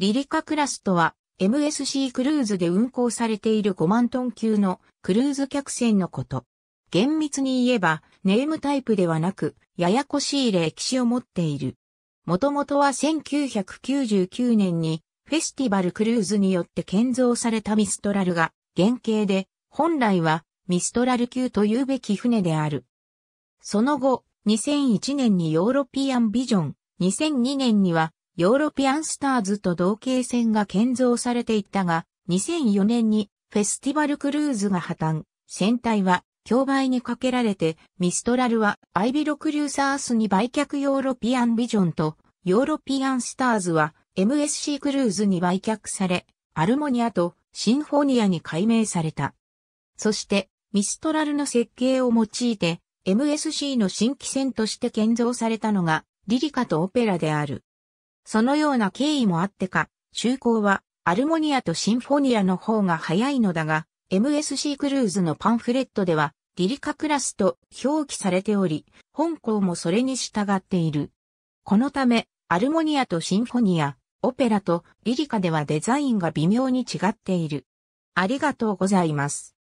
リリカクラスとは、MSC クルーズで運航されている5万トン級のクルーズ客船のこと。厳密に言えば、ネームタイプではなく、ややこしい歴史を持っている。もともとは1999年に、フェスティバルクルーズによって建造されたミストラルが、原型で、本来は、ミストラル級というべき船である。その後、2001年にヨーロピアンビジョン、2002年にはヨーロピアンスターズと同型船が建造されていったが、2004年にフェスティバルクルーズが破綻。船体は競売にかけられて、ミストラルはアイビロクリューサースに売却ヨーロピアンビジョンと、ヨーロピアンスターズは MSC クルーズに売却され、アルモニアとシンフォニアに改名された。そして、ミストラルの設計を用いて、MSC の新規船として建造されたのが、リリカとオペラである。そのような経緯もあってか、就航はアルモニアとシンフォニアの方が早いのだが、MSC クルーズのパンフレットでは、リリカクラスと表記されており、本校もそれに従っている。このため、アルモニアとシンフォニア、オペラとリリカではデザインが微妙に違っている。ありがとうございます。